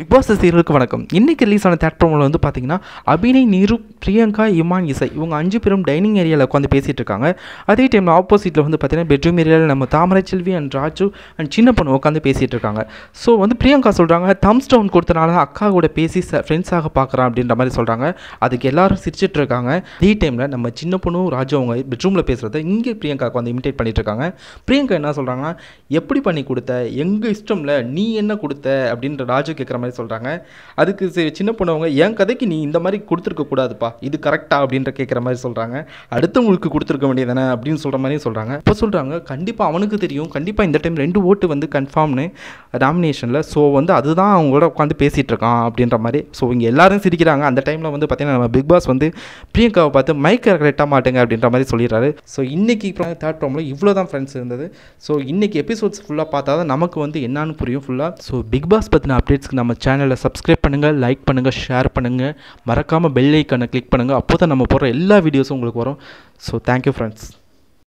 big pass சீரியலுக்கு வணக்கம் இன்றைக்கி release ஆன தேட் ப்ரோமோவில் வந்து பார்த்தீங்கன்னா அபினய் நீரு பிரியங்கா இமான் இசை இவங்க அஞ்சு பேரும் டைனிங் ஏரியாவில் உட்காந்து பேசிகிட்டு இருக்காங்க அதே டைமில் ஆப்போசிட்டில் வந்து பார்த்தீங்கன்னா பெட்ரூம் ஏரியாவில் நம்ம தாமரை செல்வி அண்ட் ராஜு அண்ட் சின்ன பொண்ணு உட்காந்து பேசிகிட்டு இருக்காங்க ஸோ வந்து பிரியங்கா சொல்கிறாங்க தம்ஸ் டவுன் கொடுத்தனால அக்கா கூட பேசி ஃப்ரெண்ட்ஸாக பார்க்குறான் அப்படின்ற மாதிரி சொல்கிறாங்க அதுக்கு எல்லாரும் சிரிச்சிட்டு இருக்காங்க அதே டைமில் நம்ம சின்ன பொண்ணும் ராஜு அவங்க பெட்ரூமில் பேசுகிறத இங்கே பிரியங்காவுக்கு வந்து இமிடேட் பண்ணிட்டு இருக்காங்க பிரியங்கா என்ன சொல்கிறாங்கன்னா எப்படி பண்ணி கொடுத்த எங்கள் இஷ்டமில் நீ என்ன கொடுத்த அப்படின்ற ராஜு கேட்குற மாதிரி மாதிரி சொல்கிறாங்க அதுக்கு சின்ன பொண்ணவங்க என் கதைக்கு நீ இந்த மாதிரி கொடுத்துருக்க கூடாதுப்பா இது கரெக்டா அப்படின்ற கேட்குற மாதிரி சொல்கிறாங்க அடுத்தவங்களுக்கு கொடுத்துருக்க வேண்டியதானே அப்படின்னு சொல்கிற மாதிரியும் சொல்கிறாங்க இப்போ சொல்கிறாங்க கண்டிப்பாக அவனுக்கு தெரியும் கண்டிப்பாக இந்த டைம் ரெண்டு ஓட்டு வந்து கன்ஃபார்ம்னு நாமினேஷனில் ஸோ வந்து அதுதான் அவங்களோட உட்காந்து பேசிகிட்டு இருக்கான் அப்படின்ற மாதிரி ஸோ இங்கே எல்லாரும் சிரிக்கிறாங்க அந்த டைமில் வந்து பார்த்தீங்கன்னா நம்ம பிக் பாஸ் வந்து பிரியங்காவை பார்த்து மைக்கை கரெக்டாக மாட்டுங்க அப்படின்ற மாதிரி சொல்லிடுறாரு ஸோ இன்றைக்கி தேர்ட் ரோமில் இவ்வளோ தான் ஃப்ரெண்ட்ஸ் இருந்தது ஸோ இன்றைக்கி எபிசோட்ஸ் ஃபுல்லாக பார்த்தா தான் நமக்கு வந்து என்னன்னு புரியும் ஃபுல்லாக ஸோ பிக் பாஸ் பற்றின அப்டேட்ஸ்க்கு நம்ம சேனலில் சப்ஸ்கிரைப் பண்ணுங்கள் லைக் பண்ணுங்கள் ஷேர் பண்ணுங்கள் மறக்காமல் பெல் ஐக்கானை கிளிக் பண்ணுங்கள் அப்போ தான் நம்ம போகிற எல்லா வீடியோஸும் உங்களுக்கு வரும் ஸோ தேங்க்யூ ஃப்ரெண்ட்ஸ்